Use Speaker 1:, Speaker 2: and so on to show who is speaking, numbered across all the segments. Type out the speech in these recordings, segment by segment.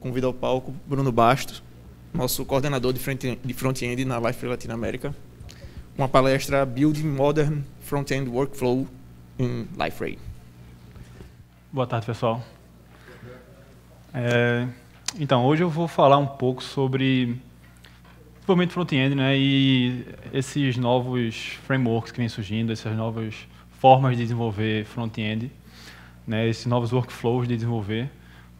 Speaker 1: Convido ao palco Bruno Bastos, nosso coordenador de front-end na Life Latina América, uma palestra Building Modern Front-End Workflow in LifeRay. Boa tarde, pessoal. É, então, hoje eu vou falar um pouco sobre desenvolvimento front-end né, e esses novos frameworks que vêm surgindo, essas novas formas de desenvolver front-end, né, esses novos workflows de desenvolver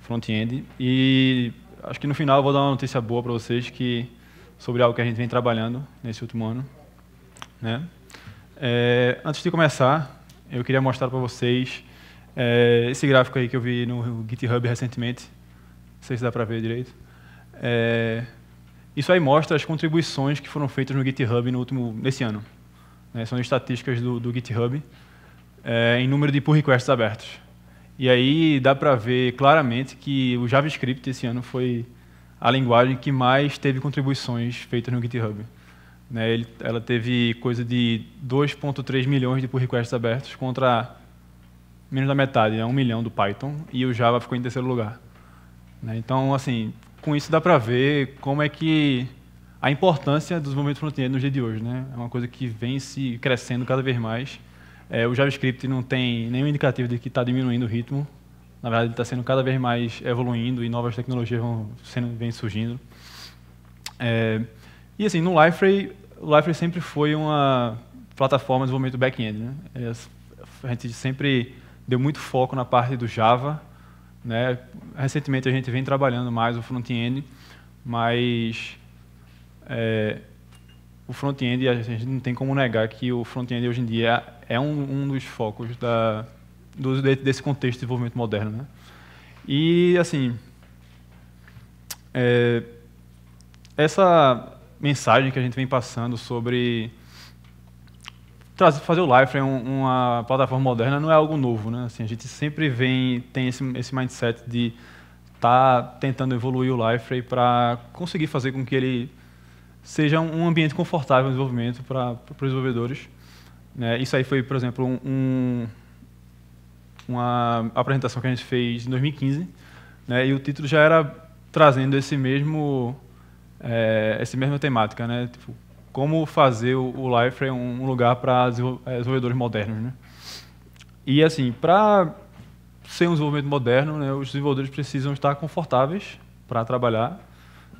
Speaker 1: front-end. E acho que no final eu vou dar uma notícia boa para vocês que sobre algo que a gente vem trabalhando nesse último ano. Né? É, antes de começar, eu queria mostrar para vocês é, esse gráfico aí que eu vi no GitHub recentemente. Não sei se dá para ver direito. É, isso aí mostra as contribuições que foram feitas no GitHub no último, nesse ano. Né? São estatísticas do, do GitHub é, em número de pull requests abertos. E aí dá para ver claramente que o JavaScript esse ano foi a linguagem que mais teve contribuições feitas no GitHub. Né, ele, ela teve coisa de 2,3 milhões de pull requests abertos contra menos da metade, né, 1 milhão do Python, e o Java ficou em terceiro lugar. Né, então, assim, com isso dá para ver como é que a importância dos front-end no dia de hoje. Né? É uma coisa que vem se crescendo cada vez mais é, o JavaScript não tem nenhum indicativo de que está diminuindo o ritmo. Na verdade, ele está sendo cada vez mais evoluindo e novas tecnologias vão sendo, vêm surgindo. É, e assim, no Liferay, o Liferay sempre foi uma plataforma de desenvolvimento back-end. Né? É, a gente sempre deu muito foco na parte do Java. Né? Recentemente, a gente vem trabalhando mais o front-end, mas... É, o front-end, a gente não tem como negar que o front-end hoje em dia é, é um, um dos focos da, do, desse contexto de desenvolvimento moderno. Né? E, assim, é, essa mensagem que a gente vem passando sobre trazer, fazer o Life né, uma plataforma moderna não é algo novo. Né? Assim, a gente sempre vem, tem esse, esse mindset de estar tá tentando evoluir o Liferay para conseguir fazer com que ele seja um ambiente confortável de desenvolvimento para, para os desenvolvedores. Né? Isso aí foi, por exemplo, um, uma apresentação que a gente fez em 2015, né? e o título já era trazendo esse mesmo, é, essa mesma temática, né? Tipo, como fazer o, o Liferay um lugar para eh, desenvolvedores modernos, né? E assim, para ser um desenvolvimento moderno, né, os desenvolvedores precisam estar confortáveis para trabalhar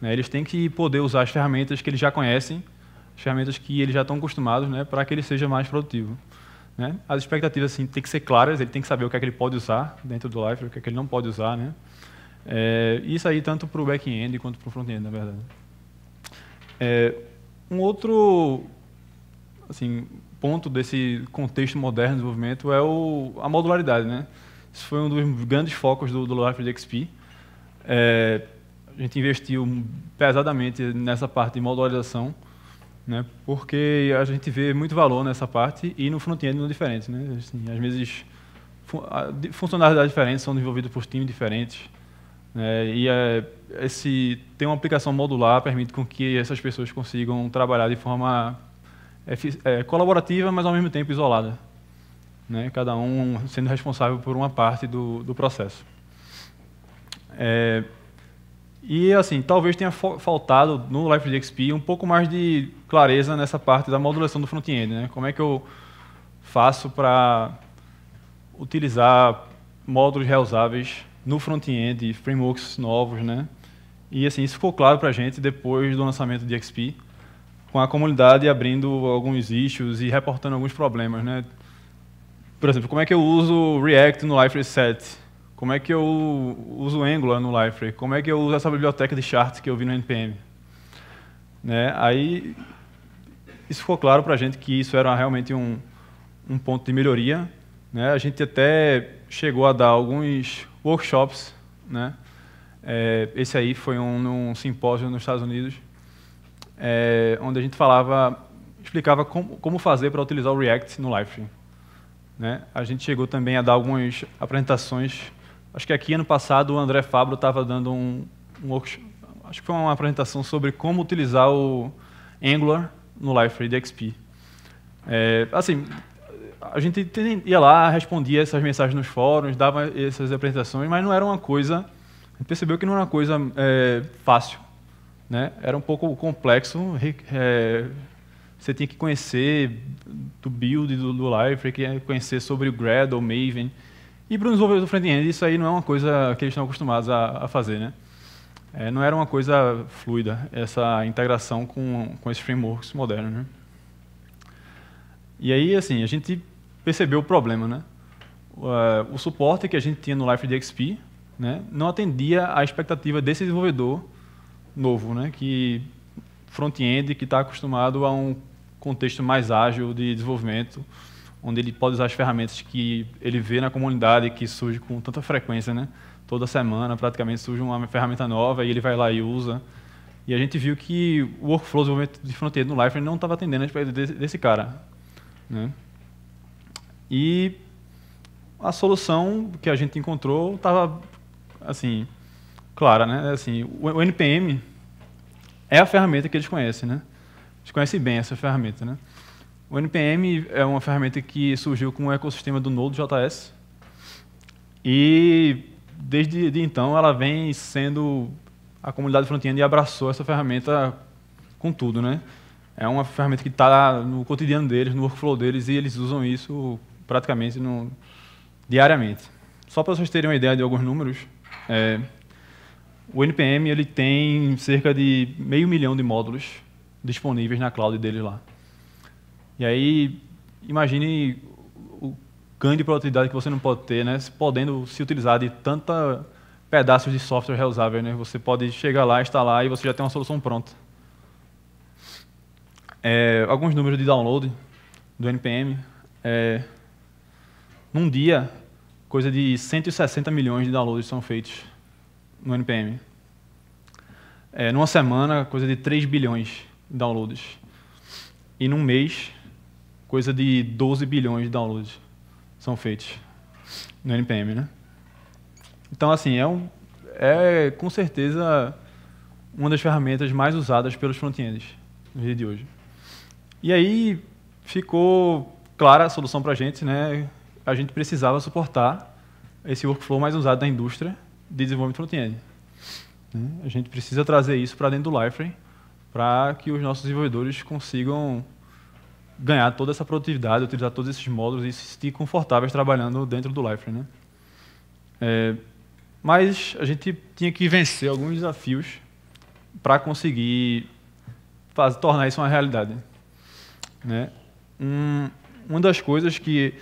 Speaker 1: né? Eles têm que poder usar as ferramentas que eles já conhecem, as ferramentas que eles já estão acostumados, né? para que ele seja mais produtivo. Né? As expectativas assim, têm que ser claras, ele tem que saber o que é que ele pode usar dentro do Lifer, o que é que ele não pode usar. Né? É, isso aí tanto para o back-end quanto para o front-end, na verdade. É, um outro assim, ponto desse contexto moderno de desenvolvimento é o, a modularidade. Né? Isso foi um dos grandes focos do, do Lifer de XP. É, a gente investiu pesadamente nessa parte de modularização, né? porque a gente vê muito valor nessa parte e no front-end no é diferente. Né? Assim, às vezes, funcionalidades diferentes são desenvolvidas por times diferentes. Né? E é, esse, ter uma aplicação modular permite com que essas pessoas consigam trabalhar de forma é, colaborativa, mas ao mesmo tempo isolada. Né? Cada um sendo responsável por uma parte do, do processo. É, e assim, talvez tenha faltado no Life DXP um pouco mais de clareza nessa parte da modulação do front-end, né? Como é que eu faço para utilizar módulos reusáveis no front-end, frameworks novos, né? E assim, isso ficou claro para a gente depois do lançamento de XP, com a comunidade abrindo alguns issues e reportando alguns problemas, né? Por exemplo, como é que eu uso React no Life Reset? Como é que eu uso o Angular no Liferay? Como é que eu uso essa biblioteca de charts que eu vi no NPM? Né? Aí, isso ficou claro para a gente que isso era realmente um, um ponto de melhoria. Né? A gente até chegou a dar alguns workshops. Né? É, esse aí foi um, num simpósio nos Estados Unidos, é, onde a gente falava, explicava como, como fazer para utilizar o React no Liferay. Né? A gente chegou também a dar algumas apresentações Acho que aqui ano passado o André Fabro estava dando um, um workshop, acho que foi uma apresentação sobre como utilizar o Angular no Liferay DXP. É, assim, a gente ia lá, respondia essas mensagens nos fóruns, dava essas apresentações, mas não era uma coisa. A gente percebeu que não era uma coisa é, fácil, né? Era um pouco complexo. É, você tinha que conhecer do build do, do LifeRead, é conhecer sobre o Gradle, Maven. E para um desenvolvedor front-end, isso aí não é uma coisa que eles estão acostumados a, a fazer. Né? É, não era uma coisa fluida, essa integração com, com esses frameworks modernos. Né? E aí, assim, a gente percebeu o problema. Né? O, é, o suporte que a gente tinha no LifeDXP né, não atendia à expectativa desse desenvolvedor novo, né, que front-end, que está acostumado a um contexto mais ágil de desenvolvimento, onde ele pode usar as ferramentas que ele vê na comunidade, que surge com tanta frequência, né? Toda semana, praticamente, surge uma ferramenta nova e ele vai lá e usa. E a gente viu que o workflow desenvolvimento de fronteira no Life não estava atendendo a desse, desse cara. Né? E a solução que a gente encontrou estava, assim, clara, né? Assim, o NPM é a ferramenta que eles conhecem, né? Eles conhecem bem essa ferramenta, né? O NPM é uma ferramenta que surgiu com o ecossistema do Node.js e desde de então ela vem sendo a comunidade front-end abraçou essa ferramenta com tudo, né? É uma ferramenta que está no cotidiano deles, no workflow deles e eles usam isso praticamente no, diariamente. Só para vocês terem uma ideia de alguns números, é, o NPM ele tem cerca de meio milhão de módulos disponíveis na cloud dele lá. E aí, imagine o ganho de produtividade que você não pode ter, né? Podendo se utilizar de tanta pedaços de software reusável, né? Você pode chegar lá, instalar e você já tem uma solução pronta. É, alguns números de download do NPM. É, num dia, coisa de 160 milhões de downloads são feitos no NPM. É, numa semana, coisa de 3 bilhões de downloads. E num mês, coisa de 12 bilhões de downloads são feitos no NPM, né? Então, assim, é, um, é com certeza uma das ferramentas mais usadas pelos front-ends no dia de hoje. E aí ficou clara a solução para a gente, né? A gente precisava suportar esse workflow mais usado da indústria de desenvolvimento front-end. Né? A gente precisa trazer isso para dentro do Liferay para que os nossos desenvolvedores consigam ganhar toda essa produtividade, utilizar todos esses módulos e se sentir confortáveis trabalhando dentro do Lifeline. Né? É, mas a gente tinha que vencer alguns desafios para conseguir fazer, tornar isso uma realidade. Né? Um, uma das coisas que,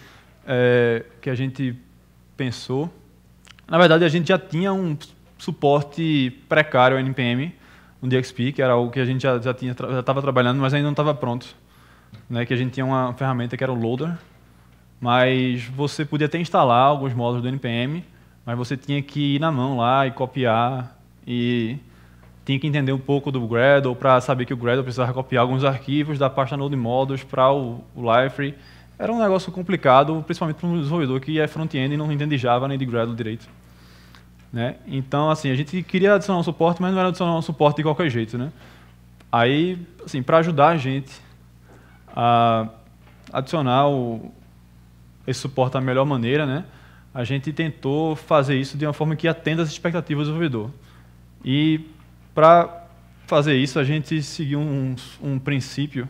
Speaker 1: é, que a gente pensou, na verdade a gente já tinha um suporte precário ao NPM, um DXP, que era algo que a gente já estava já, já trabalhando, mas ainda não estava pronto né, que a gente tinha uma ferramenta que era o loader, mas você podia até instalar alguns módulos do npm, mas você tinha que ir na mão lá e copiar e tinha que entender um pouco do Gradle para saber que o Gradle precisava copiar alguns arquivos da pasta node modules para o, o Liferay. Era um negócio complicado, principalmente para um desenvolvedor que é front-end e não entende Java nem de Gradle direito. Né? Então, assim, a gente queria adicionar um suporte, mas não era adicionar um suporte de qualquer jeito, né? Aí, assim, para ajudar a gente a adicionar o, esse suporte da melhor maneira, né? a gente tentou fazer isso de uma forma que atenda as expectativas do desenvolvedor. E para fazer isso, a gente seguiu um, um, princípio,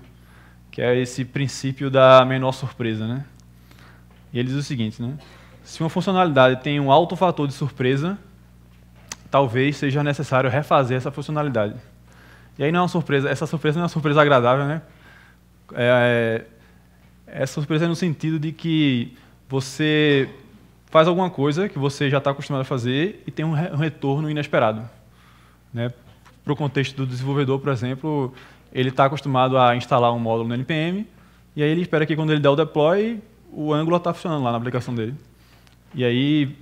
Speaker 1: que é esse princípio da menor surpresa. Né? E ele diz o seguinte, né? se uma funcionalidade tem um alto fator de surpresa, talvez seja necessário refazer essa funcionalidade. E aí não é uma surpresa, essa surpresa não é uma surpresa agradável, né? É, é, é surpresa no sentido de que você faz alguma coisa que você já está acostumado a fazer e tem um retorno inesperado. Né? Para o contexto do desenvolvedor, por exemplo, ele está acostumado a instalar um módulo no NPM e aí ele espera que quando ele der o deploy, o Angular está funcionando lá na aplicação dele. E aí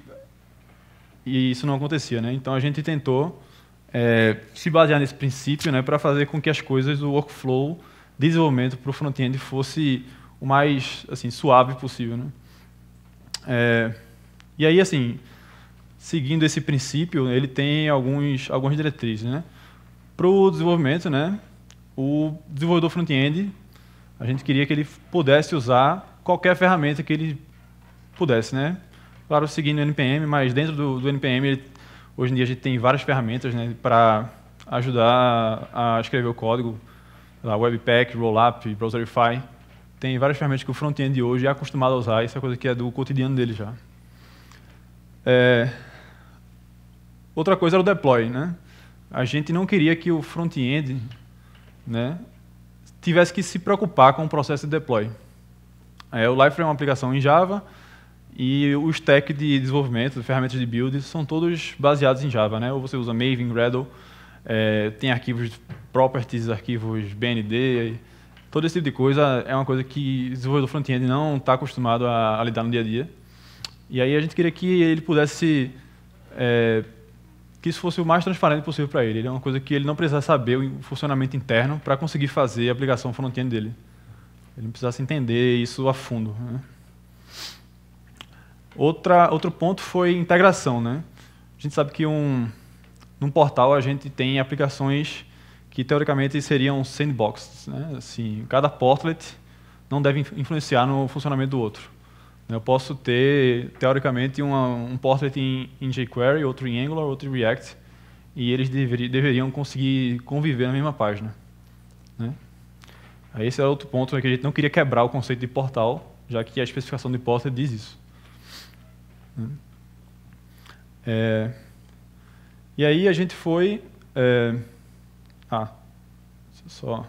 Speaker 1: e isso não acontecia, né? Então a gente tentou é, se basear nesse princípio, né, para fazer com que as coisas, o workflow desenvolvimento para o front-end fosse o mais assim suave possível, né? É, e aí assim, seguindo esse princípio, ele tem alguns algumas diretrizes, né? Para o desenvolvimento, né? O desenvolvedor front-end, a gente queria que ele pudesse usar qualquer ferramenta que ele pudesse, né? Claro, seguindo o NPM, mas dentro do, do NPM, ele, hoje em dia a gente tem várias ferramentas, né? Para ajudar a escrever o código lá, Webpack, Rollup, Browserify. Tem várias ferramentas que o front-end hoje é acostumado a usar, isso é coisa que é do cotidiano dele já. É... Outra coisa era o deploy. Né? A gente não queria que o front-end né, tivesse que se preocupar com o processo de deploy. É, o Lifer é uma aplicação em Java, e o stack de desenvolvimento, de ferramentas de build, são todos baseados em Java. Né? Ou você usa Maven, Gradle, é, tem arquivos properties, arquivos BND, todo esse tipo de coisa é uma coisa que o desenvolvedor front-end não está acostumado a, a, lidar no dia a dia. E aí a gente queria que ele pudesse é, que isso fosse o mais transparente possível para ele. ele. É uma coisa que ele não precisasse saber o funcionamento interno para conseguir fazer a aplicação front-end dele. Ele não precisasse entender isso a fundo. Né? Outra, outro ponto foi integração. Né? A gente sabe que um, num portal a gente tem aplicações que teoricamente seriam sandboxes. Né? Assim, cada portlet não deve influenciar no funcionamento do outro. Né? Eu posso ter, teoricamente, uma, um portlet em, em, jQuery, outro em Angular, outro em React, e eles deveri, deveriam conseguir conviver na mesma página. Né? Aí esse é outro ponto é que a gente não queria quebrar o conceito de portal, já que a especificação de portlet diz isso. Né? É... E aí a gente foi. É... Ah, só.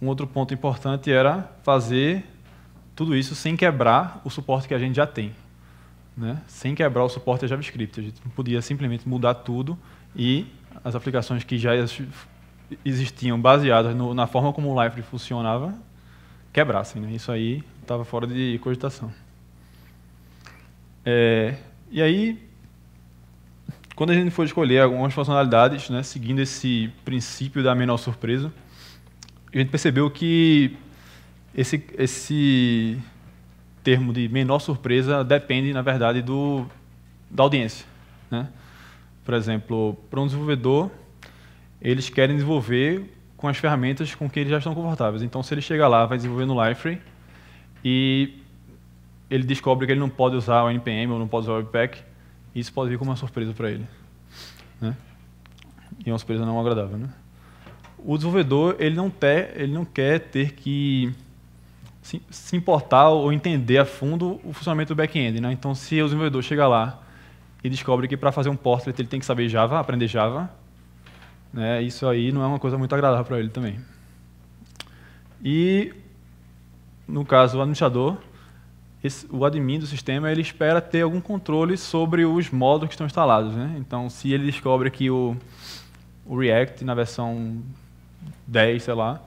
Speaker 1: Um outro ponto importante era fazer tudo isso sem quebrar o suporte que a gente já tem. Né? Sem quebrar o suporte a JavaScript. A gente não podia simplesmente mudar tudo e as aplicações que já existiam baseadas no, na forma como o Life funcionava quebrassem. Né? Isso aí estava fora de cogitação. É, e aí quando a gente for escolher algumas funcionalidades, né, seguindo esse princípio da menor surpresa, a gente percebeu que esse, esse termo de menor surpresa depende, na verdade, do, da audiência. Né? Por exemplo, para um desenvolvedor, eles querem desenvolver com as ferramentas com que eles já estão confortáveis. Então, se ele chegar lá, vai desenvolver no Liferay e ele descobre que ele não pode usar o NPM ou não pode usar o Webpack, isso pode vir como uma surpresa para ele. Né? E uma surpresa não agradável. Né? O desenvolvedor ele não, ter, ele não quer ter que se importar ou entender a fundo o funcionamento do back-end. Né? Então, se o desenvolvedor chega lá e descobre que para fazer um portrait ele tem que saber Java, aprender Java, né? isso aí não é uma coisa muito agradável para ele também. E, no caso, o administrador esse, o admin do sistema ele espera ter algum controle sobre os módulos que estão instalados. Né? Então, se ele descobre que o, o React, na versão 10, sei lá,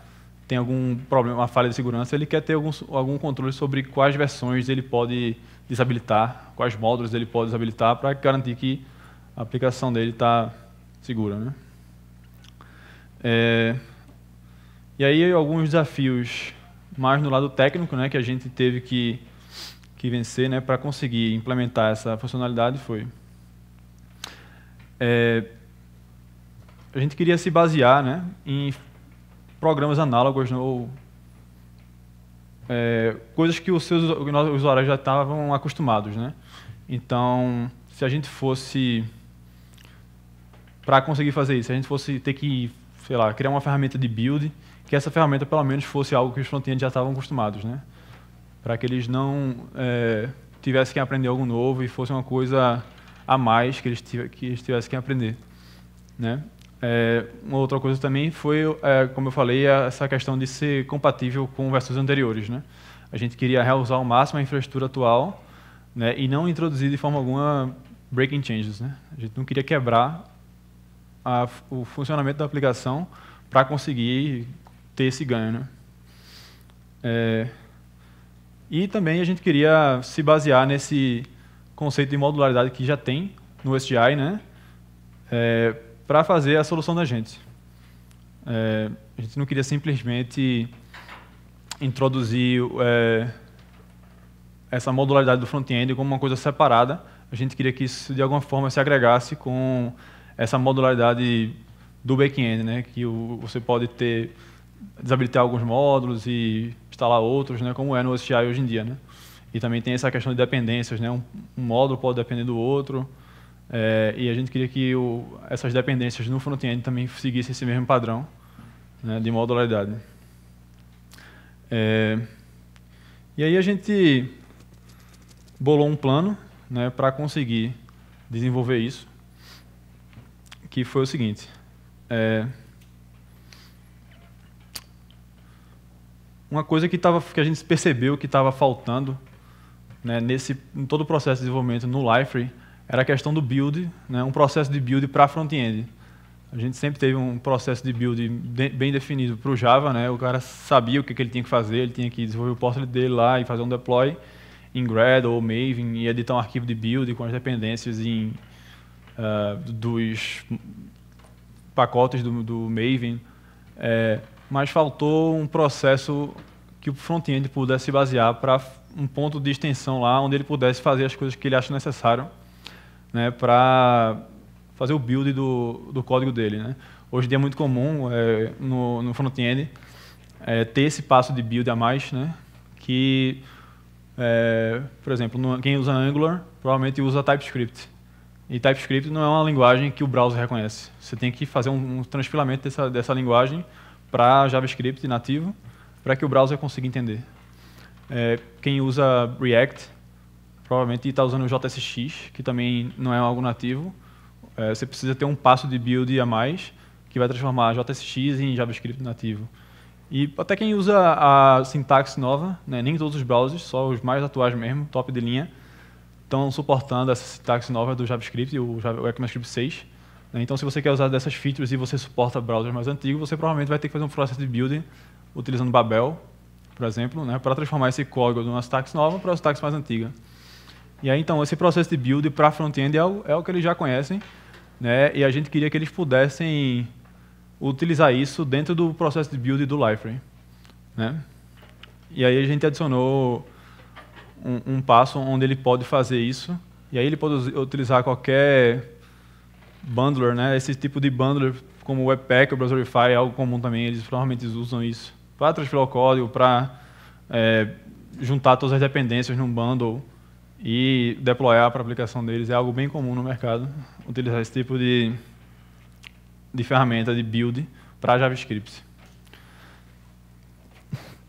Speaker 1: tem algum problema, uma falha de segurança, ele quer ter algum, algum controle sobre quais versões ele pode desabilitar, quais módulos ele pode desabilitar para garantir que a aplicação dele está segura. Né? É, e aí alguns desafios mais no lado técnico, né, que a gente teve que que vencer né, para conseguir implementar essa funcionalidade foi. É, a gente queria se basear né, em programas análogos né, ou é, coisas que os seus os usuários já estavam acostumados. Né? Então, se a gente fosse, para conseguir fazer isso, se a gente fosse ter que, sei lá, criar uma ferramenta de build, que essa ferramenta pelo menos fosse algo que os front-end já estavam acostumados. Né? para que eles não é, tivessem que aprender algo novo e fosse uma coisa a mais que eles, que eles tivessem que aprender. Né? É, uma outra coisa também foi, é, como eu falei, essa questão de ser compatível com versões anteriores. Né? A gente queria reusar ao máximo a infraestrutura atual né? e não introduzir de forma alguma breaking changes. Né? A gente não queria quebrar a, o funcionamento da aplicação para conseguir ter esse ganho. Né? É, e também a gente queria se basear nesse conceito de modularidade que já tem no SGI, né? É, para fazer a solução da gente. É, a gente não queria simplesmente introduzir é, essa modularidade do front-end como uma coisa separada. A gente queria que isso, de alguma forma, se agregasse com essa modularidade do back-end, né? que o, você pode ter desabilitar alguns módulos e instalar outros, né, como é no OSTI hoje em dia. Né? E também tem essa questão de dependências, né? um, um módulo pode depender do outro, é, e a gente queria que o, essas dependências no front-end também seguissem esse mesmo padrão né, de modularidade. É, e aí a gente bolou um plano né, para conseguir desenvolver isso, que foi o seguinte. É, uma coisa que, tava, que a gente percebeu que estava faltando né, nesse, em todo o processo de desenvolvimento no Liferay era a questão do build, né, um processo de build para front-end. A gente sempre teve um processo de build de, bem definido para o Java, né, o cara sabia o que, que, ele tinha que fazer, ele tinha que desenvolver o portal dele lá e fazer um deploy em Gradle ou Maven e editar um arquivo de build com as dependências em, uh, dos pacotes do, do Maven. É, mas faltou um processo que o front-end pudesse basear para um ponto de extensão lá, onde ele pudesse fazer as coisas que ele acha necessário né, para fazer o build do, do código dele. Né? Hoje em dia é muito comum é, no, no front-end é, ter esse passo de build a mais, né, que, é, por exemplo, no, quem usa Angular provavelmente usa TypeScript. E TypeScript não é uma linguagem que o browser reconhece. Você tem que fazer um, um transpilamento dessa, dessa linguagem para JavaScript nativo, para que o browser consiga entender. É, quem usa React provavelmente está usando o JSX, que também não é algo nativo. É, você precisa ter um passo de build a mais, que vai transformar JSX em JavaScript nativo. E até quem usa a sintaxe nova, né, nem todos os browsers, só os mais atuais mesmo, top de linha, estão suportando essa sintaxe nova do JavaScript, o, o ECMAScript 6. Né? Então, se você quer usar dessas features e você suporta browsers mais antigos, você provavelmente vai ter que fazer um processo de building utilizando Babel, por exemplo, né, para transformar esse código de uma stack nova para uma stack mais antiga. E aí, então, esse processo de build para front-end é, é, o que eles já conhecem, né, e a gente queria que eles pudessem utilizar isso dentro do processo de build do Liferay. Né? E aí a gente adicionou um, um passo onde ele pode fazer isso, e aí ele pode utilizar qualquer bundler, né? Esse tipo de bundler como Webpack ou Browserify é algo comum também. Eles normalmente usam isso para transferir o código, para é, juntar todas as dependências num bundle e deployar para a aplicação deles. É algo bem comum no mercado utilizar esse tipo de, de ferramenta de build para JavaScript.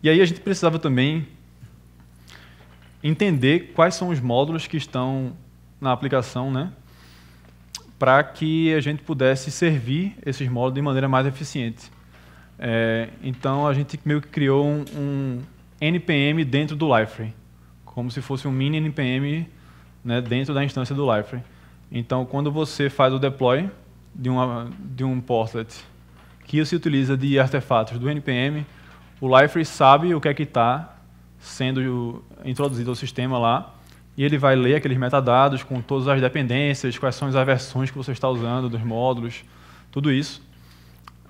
Speaker 1: E aí a gente precisava também entender quais são os módulos que estão na aplicação, né? para que a gente pudesse servir esses módulos de maneira mais eficiente. É, então a gente meio que criou um, um NPM dentro do Liferay, como se fosse um mini NPM né, dentro da instância do Liferay. Então quando você faz o deploy de, uma, de um portlet que se utiliza de artefatos do NPM, o Liferay sabe o que é que está sendo introduzido ao sistema lá e ele vai ler aqueles metadados com todas as dependências, quais são as versões que você está usando dos módulos, tudo isso.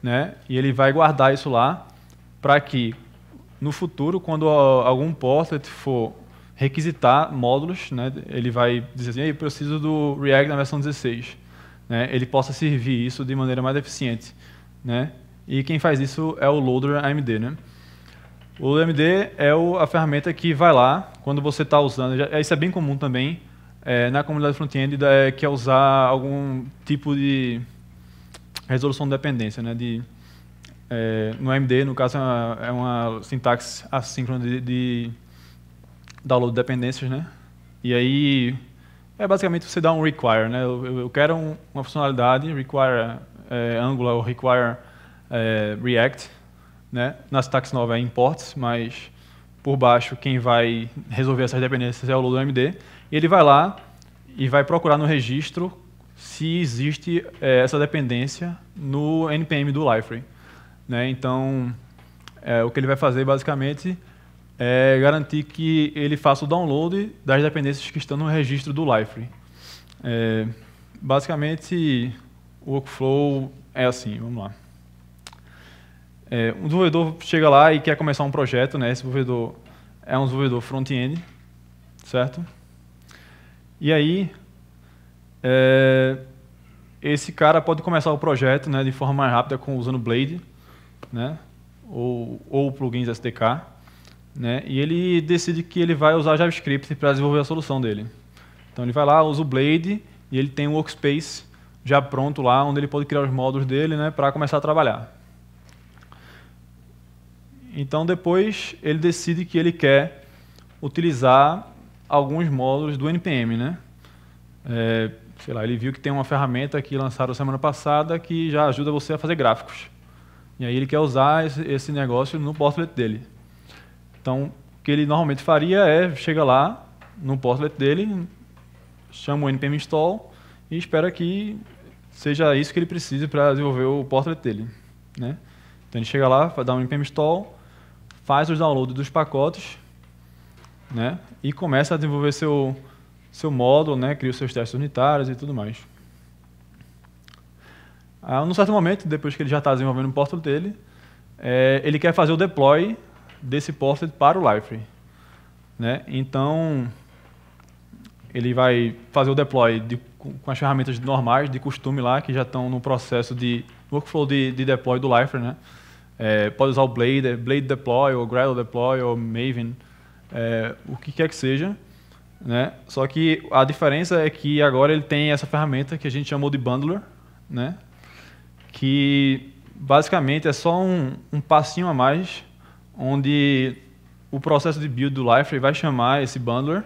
Speaker 1: Né? E ele vai guardar isso lá para que no futuro, quando algum portlet for requisitar módulos, né, ele vai dizer assim, eu preciso do React na versão 16. Né? Ele possa servir isso de maneira mais eficiente. Né? E quem faz isso é o loader AMD. Né? O AMD é o, a ferramenta que vai lá, quando você está usando, já, isso é bem comum também, é, na comunidade front-end, é, que é usar algum tipo de resolução de dependência, né? De, é, no AMD, no caso, é uma, é uma sintaxe assíncrona de, de, download de dependências, né? E aí, é basicamente você dá um require, né? Eu, eu quero um, uma funcionalidade, require é, Angular ou require é, React, né? Na Citax nova é imports, mas por baixo quem vai resolver essas dependências é o Lula MD. E ele vai lá e vai procurar no registro se existe é, essa dependência no NPM do Liferay. Né? Então, é, o que ele vai fazer basicamente é garantir que ele faça o download das dependências que estão no registro do Liferay. É, basicamente, o workflow é assim, vamos lá. É, um desenvolvedor chega lá e quer começar um projeto, né? Esse desenvolvedor é um desenvolvedor front-end, certo? E aí, é, esse cara pode começar o projeto né, de forma mais rápida com, usando Blade, né? Ou, ou plugins SDK, né? E ele decide que ele vai usar JavaScript para desenvolver a solução dele. Então ele vai lá, usa o Blade e ele tem um workspace já pronto lá, onde ele pode criar os módulos dele, né? Para começar a trabalhar. Então depois ele decide que ele quer utilizar alguns módulos do NPM, né? É, sei lá, ele viu que tem uma ferramenta que lançaram semana passada que já ajuda você a fazer gráficos. E aí ele quer usar esse negócio no portlet dele. Então, o que ele normalmente faria é chega lá no portlet dele, chama o npm install e espera que seja isso que ele precise para desenvolver o portlet dele, né? Então ele chega lá, dá um npm install, faz os downloads dos pacotes né, e começa a desenvolver seu, seu módulo, né, cria os seus testes unitários e tudo mais. Ah, num certo momento, depois que ele já está desenvolvendo o portal dele, é, ele quer fazer o deploy desse portal para o Liferay. Né? Então, ele vai fazer o deploy de, com as ferramentas normais, de costume lá, que já estão no processo de workflow de, de deploy do Liferay. Né? É, pode usar o Blade, Blade Deploy, ou Gradle Deploy, ou Maven, é, o que quer que seja. Né? Só que a diferença é que agora ele tem essa ferramenta que a gente chamou de Bundler, né? que basicamente é só um, um passinho a mais, onde o processo de build do Liferay vai chamar esse Bundler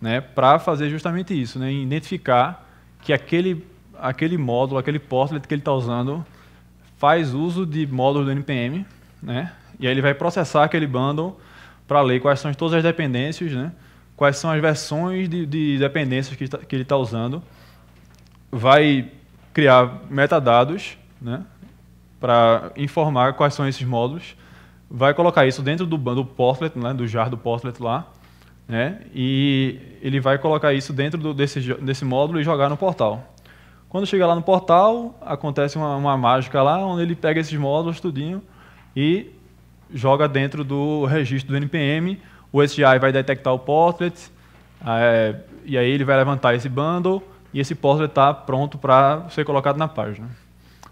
Speaker 1: né, para fazer justamente isso, né, identificar que aquele, aquele módulo, aquele portlet que ele está usando faz uso de módulos do NPM, né? E aí ele vai processar aquele bundle para ler quais são todas as dependências, né? Quais são as versões de, de dependências que, tá, que ele está usando. Vai criar metadados, né? Para informar quais são esses módulos. Vai colocar isso dentro do, do portlet, né? Do jar do portlet lá. Né? E ele vai colocar isso dentro do, desse, desse módulo e jogar no portal. Quando chega lá no portal, acontece uma, uma mágica lá, onde ele pega esses módulos tudinho e joga dentro do registro do NPM. O SGI vai detectar o portlet, é, e aí ele vai levantar esse bundle, e esse portlet está pronto para ser colocado na página.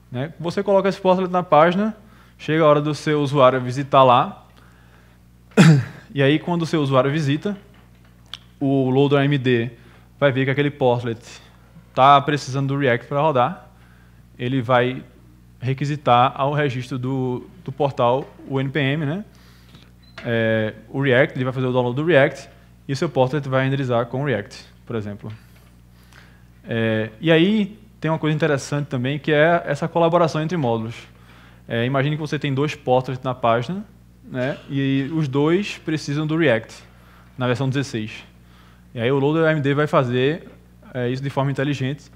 Speaker 1: Né? Você coloca esse portlet na página, chega a hora do seu usuário visitar lá, e aí quando o seu usuário visita, o loader AMD vai ver que aquele portlet está precisando do React para rodar, ele vai requisitar ao registro do, do portal o npm, né? É, o React, ele vai fazer o download do React e o seu portal vai renderizar com o React, por exemplo. É, e aí tem uma coisa interessante também que é essa colaboração entre módulos. É, imagine que você tem dois portals na página né, e os dois precisam do React na versão 16. E aí o loader AMD vai fazer é, isso de forma inteligente,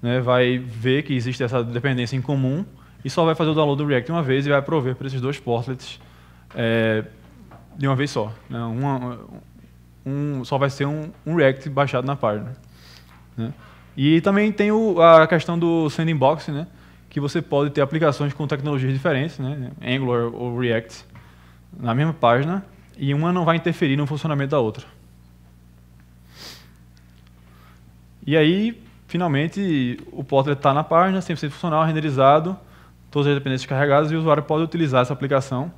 Speaker 1: né, vai ver que existe essa dependência em comum e só vai fazer o download do React uma vez e vai prover para esses dois portlets é, de uma vez só. Né, uma, um, só vai ser um, um React baixado na página. Né. E também tem o, a questão do sandbox, né, que você pode ter aplicações com tecnologias diferentes, né, Angular ou React, na mesma página, e uma não vai interferir no funcionamento da outra. E aí, finalmente, o Portrait está na página, 100% funcional, renderizado, todas as dependências carregadas e o usuário pode utilizar essa aplicação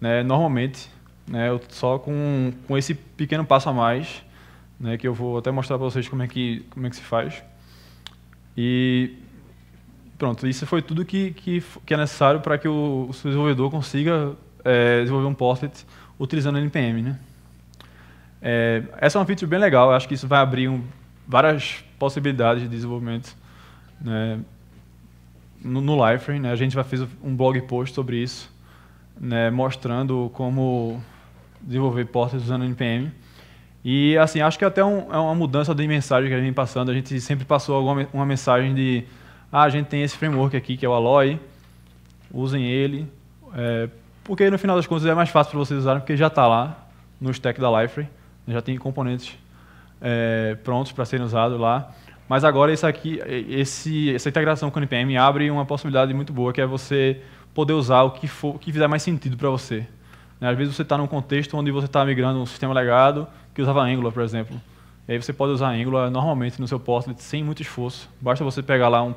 Speaker 1: né, normalmente, né, só com, com esse pequeno passo a mais, né, que eu vou até mostrar para vocês como é, que, como é que se faz. E pronto, isso foi tudo que, que, que é necessário para que o, o desenvolvedor consiga é, desenvolver um Portrait utilizando o NPM. Né? É, essa é uma feature bem legal, acho que isso vai abrir um várias possibilidades de desenvolvimento né, no, no Liferay. Né? A gente já fez um blog post sobre isso, né, mostrando como desenvolver portas usando NPM. E assim, acho que é até um, é uma mudança de mensagem que a gente vem passando. A gente sempre passou alguma, uma mensagem de ah, a gente tem esse framework aqui que é o Alloy, usem ele. É, porque no final das contas é mais fácil para vocês usarem porque já está lá no stack da Liferay, já tem componentes é, prontos para serem usados lá. Mas agora isso aqui, esse, essa integração com o NPM abre uma possibilidade muito boa, que é você poder usar o que, for, que fizer mais sentido para você. Né? Às vezes você está num contexto onde você está migrando um sistema legado que usava Angular, por exemplo. E aí você pode usar Angular normalmente no seu portlet sem muito esforço. Basta você pegar lá, um,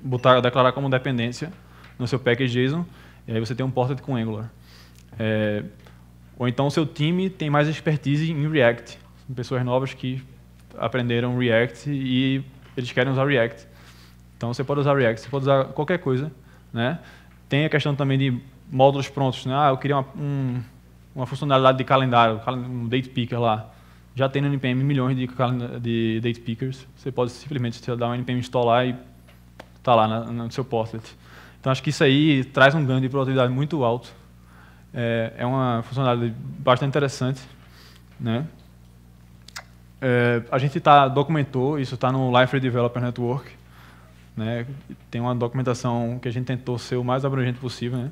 Speaker 1: botar, declarar como dependência no seu package JSON, e aí você tem um portlet com Angular. É, ou então o seu time tem mais expertise em React pessoas novas que aprenderam React e eles querem usar React. Então você pode usar React, você pode usar qualquer coisa, né? Tem a questão também de módulos prontos, né? Ah, eu queria uma, um, uma funcionalidade de calendário, um date picker lá. Já tem no NPM milhões de, de date pickers. Você pode simplesmente dar um NPM install lá e tá lá na, no seu portlet. Então acho que isso aí traz um ganho de produtividade muito alto. É, é uma funcionalidade bastante interessante, né? É, a gente tá, documentou, isso está no Life Developer Network. Né? Tem uma documentação que a gente tentou ser o mais abrangente possível. Né?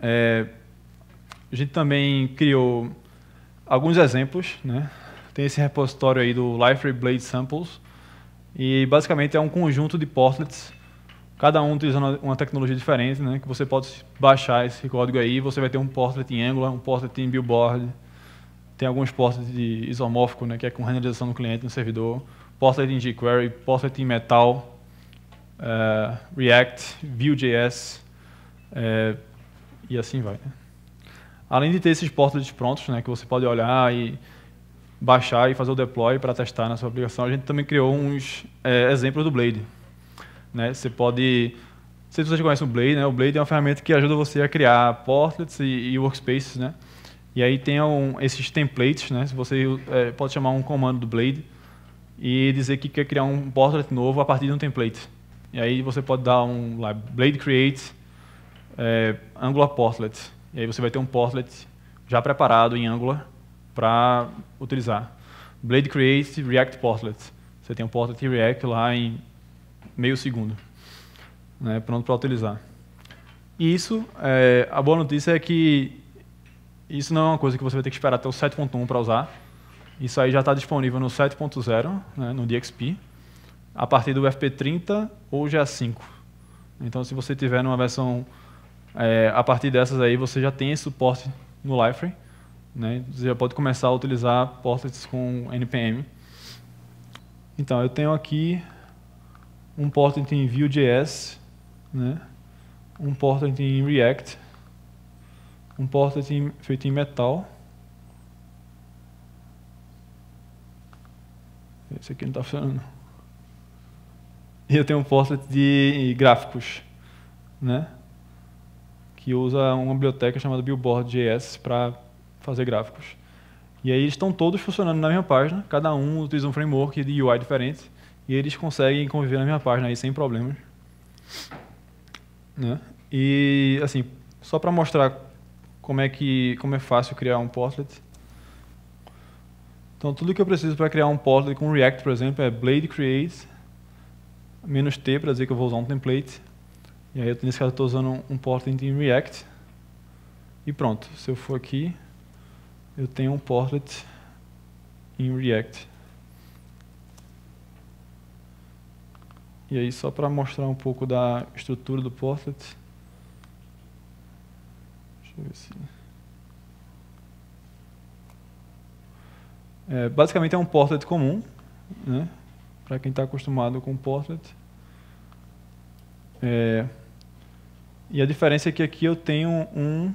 Speaker 1: É, a gente também criou alguns exemplos. Né? Tem esse repositório aí do Liferay Blade Samples. E basicamente é um conjunto de portlets, cada um utilizando uma tecnologia diferente, né? que você pode baixar esse código aí, você vai ter um portlet em Angular, um portlet em Billboard, tem alguns portas de isomórfico, né, que é com renderização do cliente no servidor, portlet em jQuery, porta em Metal, uh, React, Vue.js uh, e assim vai. Né? Além de ter esses portlets prontos, né, que você pode olhar e baixar e fazer o deploy para testar na sua aplicação, a gente também criou uns eh, exemplos do Blade. Né? Você pode não sei se vocês conhecem o Blade, né? O Blade é uma ferramenta que ajuda você a criar portlets e, e workspaces, né? E aí tem um, esses templates, né? Você é, pode chamar um comando do Blade e dizer que quer criar um portrait novo a partir de um template. E aí você pode dar um lá, Blade Create é, Angular Portlet. E aí você vai ter um portlet já preparado em Angular para utilizar. Blade Create React Portlet. Você tem um portlet React lá em meio segundo, né, pronto para utilizar. E isso, é, a boa notícia é que isso não é uma coisa que você vai ter que esperar até o 7.1 para usar. Isso aí já está disponível no 7.0, né, no DXP, a partir do FP30 ou GA5. Então, se você tiver numa versão é, a partir dessas aí, você já tem esse suporte no Liferay. Né? Você já pode começar a utilizar portlets com NPM. Então, eu tenho aqui um portlet em Vue.js, né? um portlet em React, um porta feito em metal. Esse aqui não está funcionando. E eu tenho um porta de gráficos, né? que usa uma biblioteca chamada Billboard.js para fazer gráficos. E aí eles estão todos funcionando na mesma página, cada um utiliza um framework de UI diferente, e eles conseguem conviver na mesma página aí sem problemas. Né? E, assim, só para mostrar como é que como é fácil criar um portlet. Então tudo que eu preciso para criar um portlet com React, por exemplo, é blade create menos t para dizer que eu vou usar um template. E aí eu nesse caso estou usando um portlet em React. E pronto, se eu for aqui, eu tenho um portlet em React. E aí só para mostrar um pouco da estrutura do portlet, eu ver se... É, basicamente é um portlet comum, né? para quem está acostumado com portlet. É, e a diferença é que aqui eu tenho um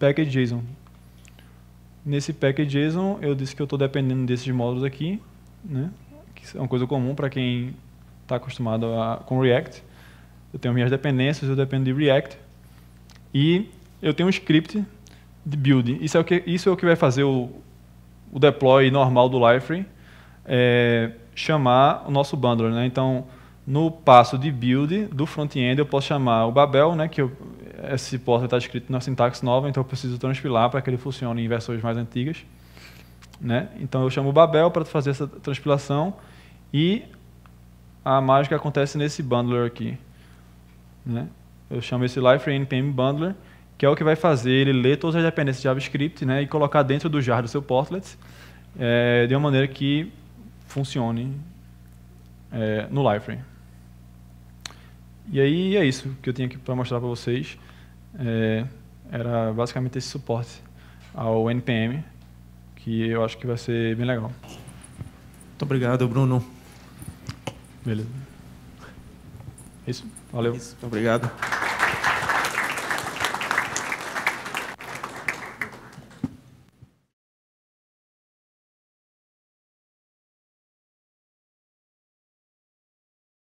Speaker 1: package.json. Nesse package.json eu disse que eu estou dependendo desses módulos aqui, né? que é uma coisa comum para quem está acostumado a, com React. Eu tenho minhas dependências, eu dependo de React. E eu tenho um script de build. Isso é o que, isso é o que vai fazer o, o deploy normal do Liferay é, chamar o nosso bundler. Né? Então, no passo de build do front-end, eu posso chamar o Babel, né, que eu, esse porta está escrito na sintaxe nova, então eu preciso transpilar para que ele funcione em versões mais antigas. Né? Então, eu chamo o Babel para fazer essa transpilação e a mágica acontece nesse bundler aqui. Né? Eu chamo esse Liferay NPM Bundler que é o que vai fazer ele ler todas as dependências de JavaScript né, e colocar dentro do jar do seu portlet é, de uma maneira que funcione é, no Liferay. E aí é isso que eu tinha aqui para mostrar para vocês. É, era basicamente esse suporte ao NPM, que eu acho que vai ser bem legal. Muito obrigado, Bruno. Beleza. É isso, valeu. É isso, muito obrigado.